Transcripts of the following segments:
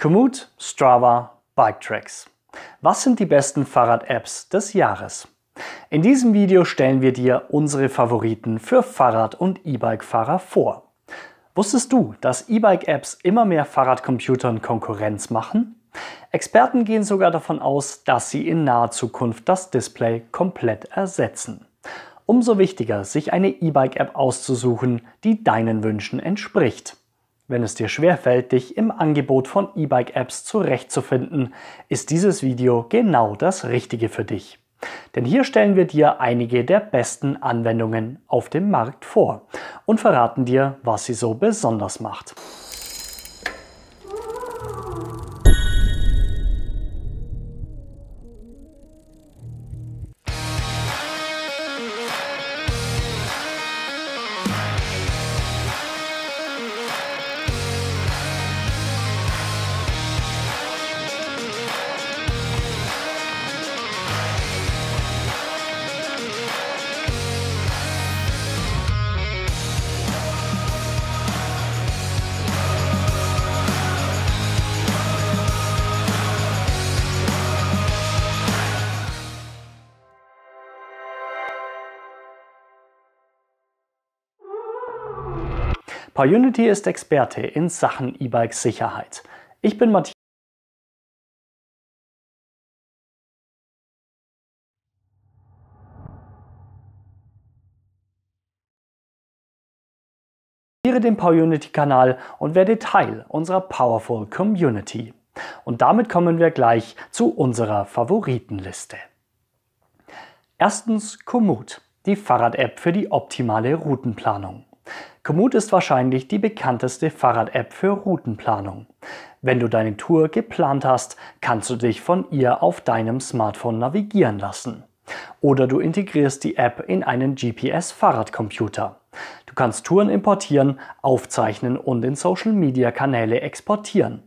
Komoot, Strava, Biketracks. Was sind die besten Fahrrad-Apps des Jahres? In diesem Video stellen wir dir unsere Favoriten für Fahrrad- und E-Bike-Fahrer vor. Wusstest du, dass E-Bike-Apps immer mehr Fahrradcomputern Konkurrenz machen? Experten gehen sogar davon aus, dass sie in naher Zukunft das Display komplett ersetzen. Umso wichtiger, sich eine E-Bike-App auszusuchen, die deinen Wünschen entspricht. Wenn es dir schwerfällt, dich im Angebot von E-Bike-Apps zurechtzufinden, ist dieses Video genau das Richtige für dich. Denn hier stellen wir dir einige der besten Anwendungen auf dem Markt vor und verraten dir, was sie so besonders macht. Payunity ist Experte in Sachen E-Bike-Sicherheit. Ich bin Matthias. Abonniere den Powerunity-Kanal und werde Teil unserer Powerful Community. Und damit kommen wir gleich zu unserer Favoritenliste. Erstens Komoot, die Fahrrad-App für die optimale Routenplanung. Komoot ist wahrscheinlich die bekannteste Fahrrad-App für Routenplanung. Wenn du deine Tour geplant hast, kannst du dich von ihr auf deinem Smartphone navigieren lassen. Oder du integrierst die App in einen GPS-Fahrradcomputer. Du kannst Touren importieren, aufzeichnen und in Social-Media-Kanäle exportieren.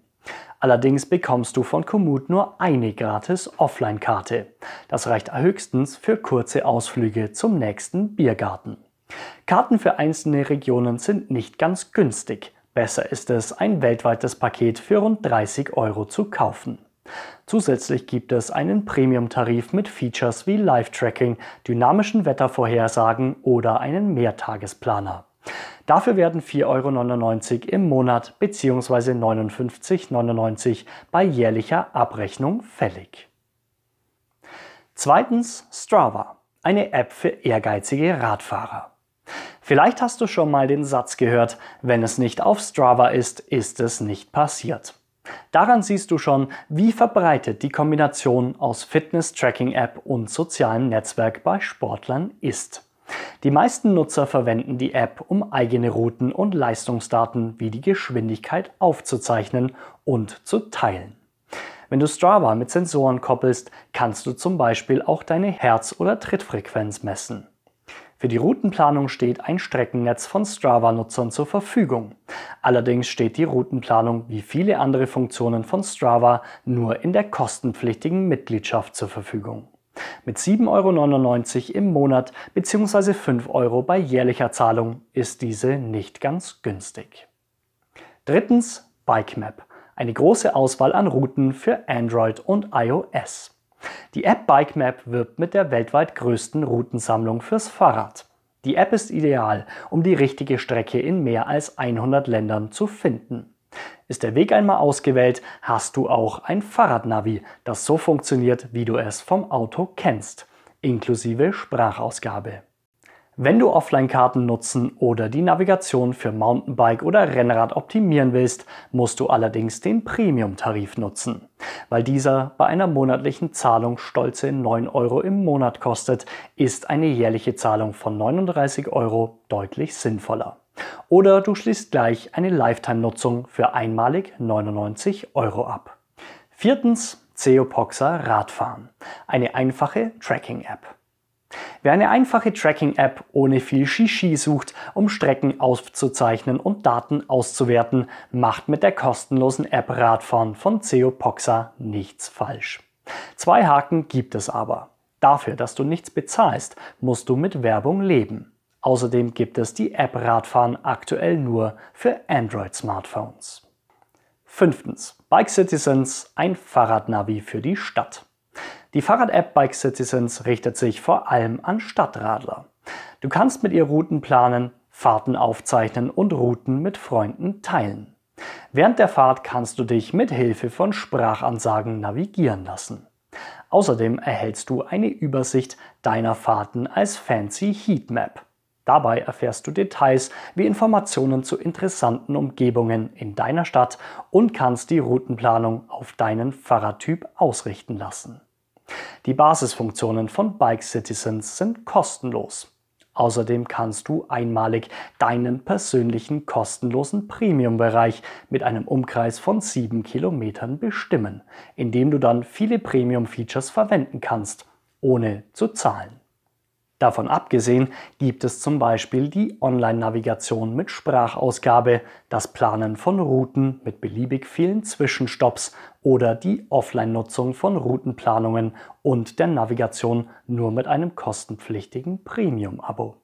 Allerdings bekommst du von Komoot nur eine gratis Offline-Karte. Das reicht höchstens für kurze Ausflüge zum nächsten Biergarten. Karten für einzelne Regionen sind nicht ganz günstig. Besser ist es, ein weltweites Paket für rund 30 Euro zu kaufen. Zusätzlich gibt es einen Premium-Tarif mit Features wie Live-Tracking, dynamischen Wettervorhersagen oder einen Mehrtagesplaner. Dafür werden 4,99 Euro im Monat bzw. 59,99 bei jährlicher Abrechnung fällig. Zweitens Strava, eine App für ehrgeizige Radfahrer. Vielleicht hast du schon mal den Satz gehört, wenn es nicht auf Strava ist, ist es nicht passiert. Daran siehst du schon, wie verbreitet die Kombination aus Fitness-Tracking-App und sozialem Netzwerk bei Sportlern ist. Die meisten Nutzer verwenden die App, um eigene Routen und Leistungsdaten wie die Geschwindigkeit aufzuzeichnen und zu teilen. Wenn du Strava mit Sensoren koppelst, kannst du zum Beispiel auch deine Herz- oder Trittfrequenz messen. Für die Routenplanung steht ein Streckennetz von Strava-Nutzern zur Verfügung. Allerdings steht die Routenplanung wie viele andere Funktionen von Strava nur in der kostenpflichtigen Mitgliedschaft zur Verfügung. Mit 7,99 Euro im Monat bzw. 5 Euro bei jährlicher Zahlung ist diese nicht ganz günstig. Drittens BikeMap eine große Auswahl an Routen für Android und iOS. Die App Bike Map wirbt mit der weltweit größten Routensammlung fürs Fahrrad. Die App ist ideal, um die richtige Strecke in mehr als 100 Ländern zu finden. Ist der Weg einmal ausgewählt, hast du auch ein Fahrradnavi, das so funktioniert, wie du es vom Auto kennst, inklusive Sprachausgabe. Wenn du Offline-Karten nutzen oder die Navigation für Mountainbike oder Rennrad optimieren willst, musst du allerdings den Premium-Tarif nutzen, weil dieser bei einer monatlichen Zahlung stolze 9 Euro im Monat kostet, ist eine jährliche Zahlung von 39 Euro deutlich sinnvoller. Oder du schließt gleich eine Lifetime-Nutzung für einmalig 99 Euro ab. Viertens, Ceopoxa Radfahren. Eine einfache Tracking-App. Wer eine einfache Tracking-App ohne viel Shishi sucht, um Strecken aufzuzeichnen und Daten auszuwerten, macht mit der kostenlosen App Radfahren von Ceopoxa nichts falsch. Zwei Haken gibt es aber. Dafür, dass du nichts bezahlst, musst du mit Werbung leben. Außerdem gibt es die App Radfahren aktuell nur für Android-Smartphones. Fünftens. Bike Citizens, ein Fahrradnavi für die Stadt. Die Fahrrad-App Bike Citizens richtet sich vor allem an Stadtradler. Du kannst mit ihr Routen planen, Fahrten aufzeichnen und Routen mit Freunden teilen. Während der Fahrt kannst du dich mit Hilfe von Sprachansagen navigieren lassen. Außerdem erhältst du eine Übersicht deiner Fahrten als Fancy Heatmap. Dabei erfährst du Details wie Informationen zu interessanten Umgebungen in deiner Stadt und kannst die Routenplanung auf deinen Fahrradtyp ausrichten lassen. Die Basisfunktionen von Bike Citizens sind kostenlos. Außerdem kannst du einmalig deinen persönlichen kostenlosen Premium-Bereich mit einem Umkreis von 7 Kilometern bestimmen, indem du dann viele Premium-Features verwenden kannst, ohne zu zahlen. Davon abgesehen gibt es zum Beispiel die Online-Navigation mit Sprachausgabe, das Planen von Routen mit beliebig vielen Zwischenstopps oder die Offline-Nutzung von Routenplanungen und der Navigation nur mit einem kostenpflichtigen Premium-Abo.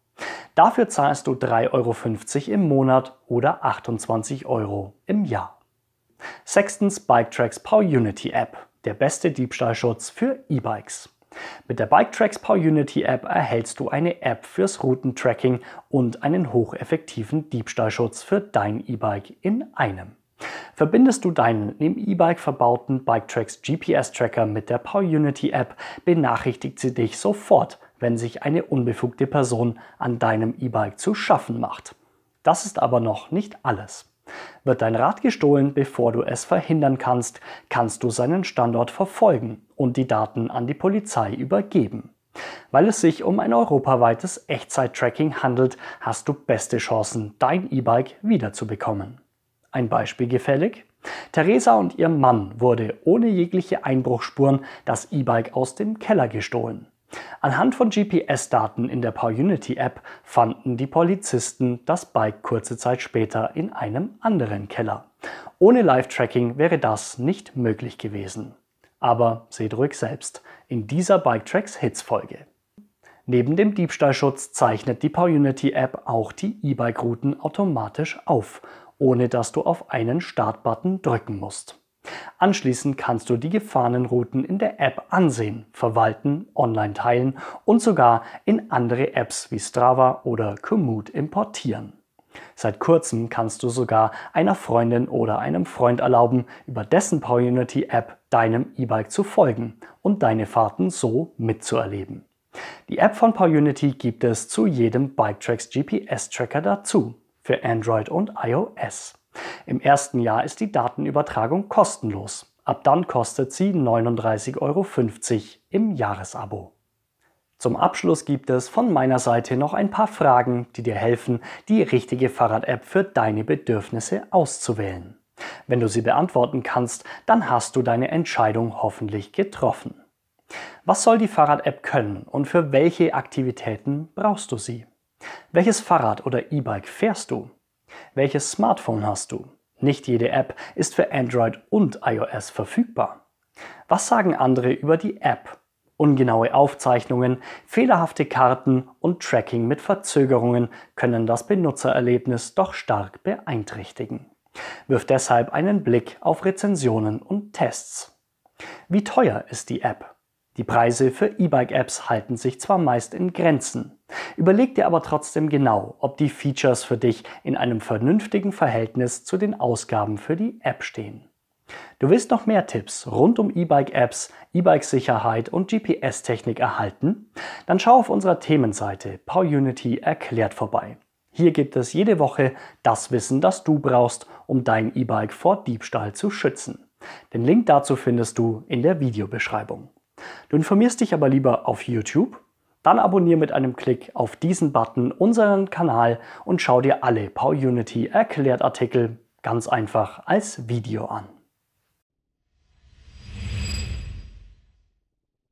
Dafür zahlst du 3,50 Euro im Monat oder 28 Euro im Jahr. Sechstens Biketracks Power Unity App, der beste Diebstahlschutz für E-Bikes. Mit der BikeTracks Power Unity App erhältst du eine App fürs Routentracking und einen hocheffektiven Diebstahlschutz für dein E-Bike in einem. Verbindest du deinen im E-Bike verbauten BikeTracks GPS-Tracker mit der Power Unity App, benachrichtigt sie dich sofort, wenn sich eine unbefugte Person an deinem E-Bike zu schaffen macht. Das ist aber noch nicht alles. Wird dein Rad gestohlen, bevor du es verhindern kannst, kannst du seinen Standort verfolgen und die Daten an die Polizei übergeben. Weil es sich um ein europaweites Echtzeit-Tracking handelt, hast du beste Chancen, dein E-Bike wiederzubekommen. Ein Beispiel gefällig? Theresa und ihr Mann wurde ohne jegliche Einbruchspuren das E-Bike aus dem Keller gestohlen. Anhand von GPS-Daten in der powerunity app fanden die Polizisten das Bike kurze Zeit später in einem anderen Keller. Ohne Live-Tracking wäre das nicht möglich gewesen. Aber seht ruhig selbst in dieser Bike Tracks Hits Folge. Neben dem Diebstahlschutz zeichnet die powerunity app auch die E-Bike-Routen automatisch auf, ohne dass du auf einen Startbutton drücken musst. Anschließend kannst du die gefahrenen Routen in der App ansehen, verwalten, online teilen und sogar in andere Apps wie Strava oder Komoot importieren. Seit kurzem kannst du sogar einer Freundin oder einem Freund erlauben, über dessen PowerUnity App deinem E-Bike zu folgen und deine Fahrten so mitzuerleben. Die App von PowerUnity gibt es zu jedem Biketracks GPS-Tracker dazu, für Android und iOS. Im ersten Jahr ist die Datenübertragung kostenlos. Ab dann kostet sie 39,50 Euro im Jahresabo. Zum Abschluss gibt es von meiner Seite noch ein paar Fragen, die dir helfen, die richtige Fahrrad-App für deine Bedürfnisse auszuwählen. Wenn du sie beantworten kannst, dann hast du deine Entscheidung hoffentlich getroffen. Was soll die Fahrrad-App können und für welche Aktivitäten brauchst du sie? Welches Fahrrad oder E-Bike fährst du? Welches Smartphone hast du? Nicht jede App ist für Android und iOS verfügbar. Was sagen andere über die App? Ungenaue Aufzeichnungen, fehlerhafte Karten und Tracking mit Verzögerungen können das Benutzererlebnis doch stark beeinträchtigen. Wirf deshalb einen Blick auf Rezensionen und Tests. Wie teuer ist die App? Die Preise für E-Bike-Apps halten sich zwar meist in Grenzen. Überleg dir aber trotzdem genau, ob die Features für dich in einem vernünftigen Verhältnis zu den Ausgaben für die App stehen. Du willst noch mehr Tipps rund um E-Bike-Apps, E-Bike-Sicherheit und GPS-Technik erhalten? Dann schau auf unserer Themenseite PowerUnity erklärt vorbei. Hier gibt es jede Woche das Wissen, das du brauchst, um dein E-Bike vor Diebstahl zu schützen. Den Link dazu findest du in der Videobeschreibung. Du informierst dich aber lieber auf YouTube? Dann abonniere mit einem Klick auf diesen Button unseren Kanal und schau dir alle PowerUnity erklärt Artikel ganz einfach als Video an.